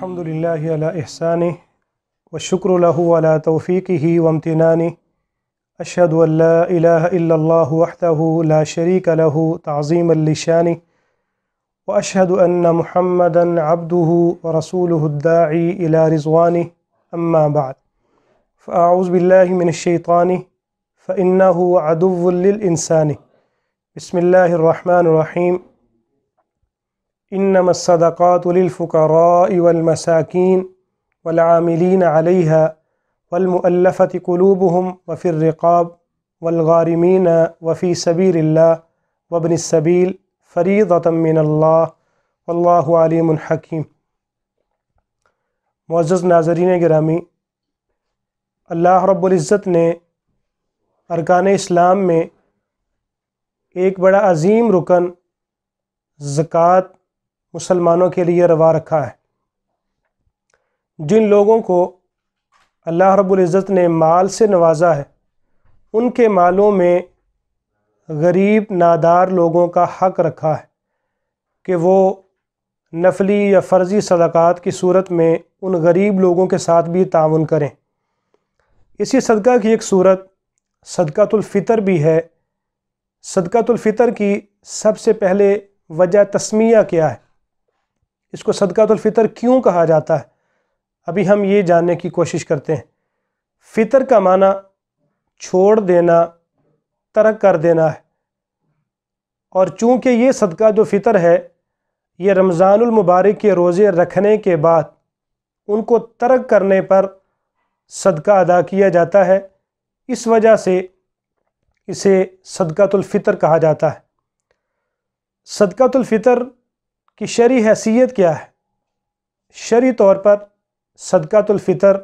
الحمد لله على إحسانه والشكر له على توفيقه وامتنانه أشهد أن لا إله إلا الله وحده لا شريك له تعظيما لشانه وأشهد أن محمدا عبده ورسوله الداعي إلى رضوانه أما بعد فأعوذ بالله من الشيطان فإنه عدو للإنسان بسم الله الرحمن الرحيم إنما الصدقات للفقراء والمساكين والعاملين عليها والمؤلفة قلوبهم وفي الرقاب والغارمين وفي سبيل الله وابن السبيل فريضة من الله والله عليم حكيم معزز ناظرین گرامی اللہ رب العزت نے ارکان اسلام میں ایک بڑا عظیم رکن زکوٰۃ मुसलमानों के लिए रवा रखा है जिन लोगों को अल्लाह रबुल्ज़त ने माल से नवाजा है उनके मालों में गरीब नादार लोगों का हक रखा है कि वो नफली या फ़र्ज़ी सदक़ात की सूरत में उन गरीब लोगों के साथ भी तान करें इसी सदका की एक सूरत सदक़ातुल्फ़ितर भी है सदक़ातुल्फ़ितर की सबसे पहले वजह तस्मिया क्या है इसको सदकातुलफ़ितर क्यों कहा जाता है अभी हम ये जानने की कोशिश करते हैं फ़ितर का माना छोड़ देना तरक कर देना है और चूँकि ये सदका जो फ़ितर है ये रमज़ानमबारक के रोज़े रखने के बाद उनको तर्क करने पर सदका अदा किया जाता है इस वजह से इसे सदकातुल्फ़ितर कहा जाता है सदकातुल्फ़ितर कि शरी हैसियत क्या है शरी तौर पर सदकातुल्फ़ितर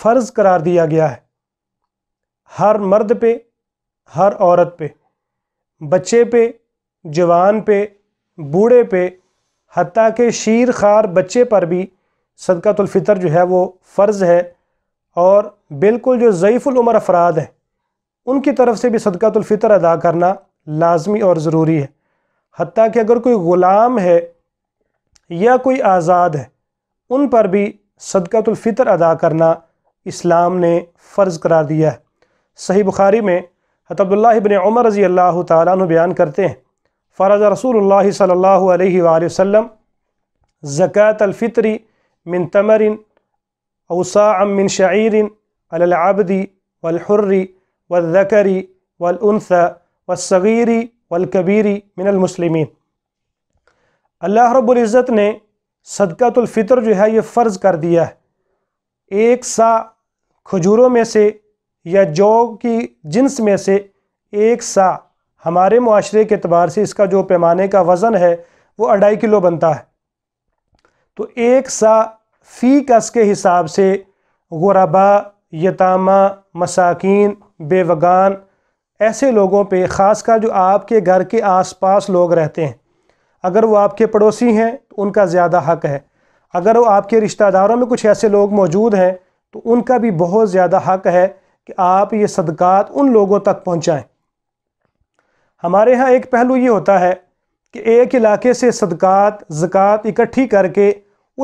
फ़र्ज़ करार दिया गया है हर मर्द पे हर औरत पे बच्चे पे जवान पे बूढ़े पे हती के शीर खार बच्चे पर भी सदकातुल्फ़ितर जो है वो फ़र्ज़ है और बिल्कुल जो ज़यीफ़ुलमर अफराद हैं उनकी तरफ से भी सदकातुल्फ़ितर अदा करना लाजमी और ज़रूरी है हती कि अगर कोई ग़ुलाम है या कोई आज़ाद है उन पर भी सदकतुल्फ़ितर अदा करना इस्लाम ने फ़र्ज़ करार दिया है सही बुखारी में हतब्दुल्ला उमर रज़ी अल्लाह तु बयान करते हैं फ़राज़ रसूल सल्हसम वसम मिन तमरिन अवसा अमिन शायरिन अलआबदी वलहुर्री वकरी वलसा वसगीरी वलकबीरी मिनलमसलिमिन अल्लाह रबुल्ज़त ने सदक़तफ़ितर जो है ये फ़र्ज़ कर दिया है एक सा खजूरों में से या जौ की जिन्स में से एक सा हमारे माशरे के अतबार से इसका जो पैमाने का वज़न है वो अढ़ाई किलो बनता है तो एक सा फ़ी कस के हिसाब से गुरबा यतामा मसाकिन बेवगान ऐसे लोगों पे ख़ासकर जो आपके घर के आसपास लोग रहते हैं अगर वो आपके पड़ोसी हैं तो उनका ज़्यादा हक है अगर वो आपके रिश्तेदारों में कुछ ऐसे लोग मौजूद हैं तो उनका भी बहुत ज़्यादा हक है कि आप ये सदक़ात उन लोगों तक पहुँचाएँ हमारे यहाँ एक पहलू ये होता है कि एक इलाके से सदक़ात ज़क़़त इकट्ठी करके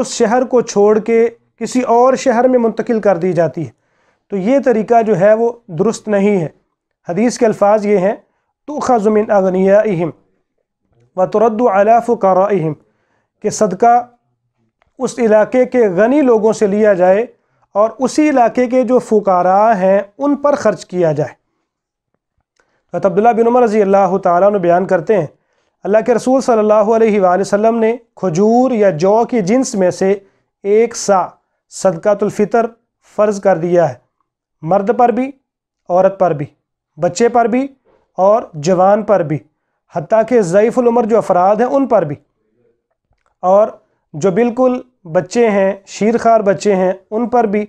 उस शहर को छोड़ के किसी और शहर में मुंतकिल कर दी जाती है तो ये तरीका जो है वो दुरुस्त नहीं है हदीस के अल्फाज ये हैं तो अगनिया अगनियाम व तुरद्दला फ़ुकाम के सदका उस इलाके के गनी लोगों से लिया जाए और उसी इलाके के जो फ़ुकारा हैं उन पर ख़र्च किया जाए हत अब्दुल्ला बिन उमर रज़ी अल्लाह तन बयान करते हैं अल्लाह के रसूल सल्लल्लाहु अलैहि वसल्लम ने खजूर या जौ की जिन्स में से एक सा सदकातुलफ़ितर फ़र्ज़ कर दिया है मर्द पर भी औरत पर भी बच्चे पर भी और जवान पर भी हती के ज़यफ़ुलमर जो अफराद हैं उन पर भी और जो बिल्कुल बच्चे हैं शीरखार बच्चे हैं उन पर भी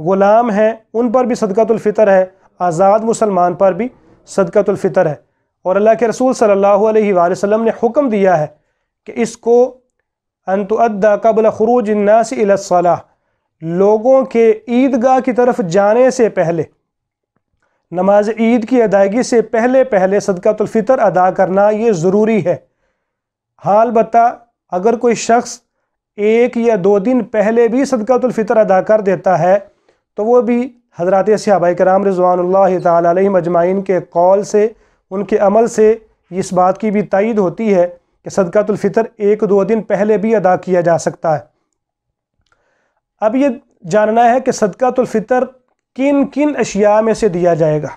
ग़ुलाम हैं उन पर भी सदकतुल्फ़ितर है आज़ाद मुसलमान पर भी सदकतुल्फ़ितर है और अल्लाह के रसूल सल्लल्लाहु अलैहि वसल्लम ने हुक्म दिया है कि इसको अनतुद्दा कबल खरूज इन्नास लोगों के ईदगाह की तरफ जाने से पहले नमाज ईद की अदायगी से पहले पहले सदक़ातफ़ितर अदा करना ये ज़रूरी है हाल बता अगर कोई शख्स एक या दो दिन पहले भी सदक़ातफ़ितर अदा कर देता है तो वो भी हजरत सहाबा कराम रजवान तजमाइन मजमाइन के कौल से उनके अमल से इस बात की भी तइद होती है कि सदक़ातफ़ितर एक दो दिन पहले भी अदा किया जा सकता है अब ये जानना है कि सदक़ातफ़ितर किन किन अशिया में से दिया जाएगा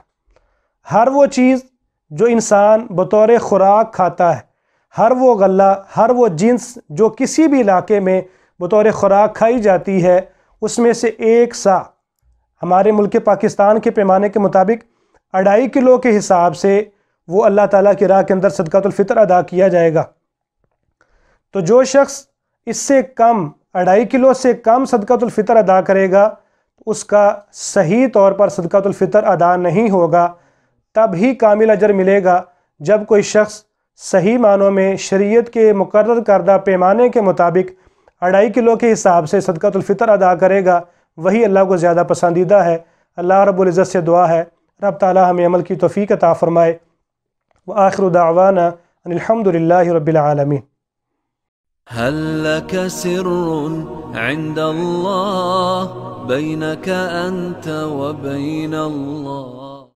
हर वो चीज़ जो इंसान बतौर ख़ुराक खाता है हर वो गला हर वो जिन्स जो किसी भी इलाके में बतौर ख़ुराक खाई जाती है उसमें से एक सा हमारे मुल्क पाकिस्तान के पैमाने के मुताबिक अढ़ाई किलो के हिसाब से वो अल्लाह ताला की राह के अंदर सदकातुल्फ़ितर अदा किया जाएगा तो जो शख्स इससे कम अढ़ाई किलो से कम सदकातुल्फ़ितर अदा करेगा उसका सही तौर पर सदक़तुल्फ़ितर अदा नहीं होगा तब ही कामिल अजर मिलेगा जब कोई शख्स सही मानों में शरीयत के मुकर करदा पैमाने के मुताबिक अढ़ाई किलो के हिसाब से सदक़तुल्फ़ितर अदा करेगा वही अल्लाह को ज़्यादा पसंदीदा है अल्लाह रबुल्ज़त से दुआ है रब ताली हमें अमल की तोफ़ी का ताफ़रमाए व आखिर दावाना रबालमी هل لك سر عند الله بينك أنت وبين الله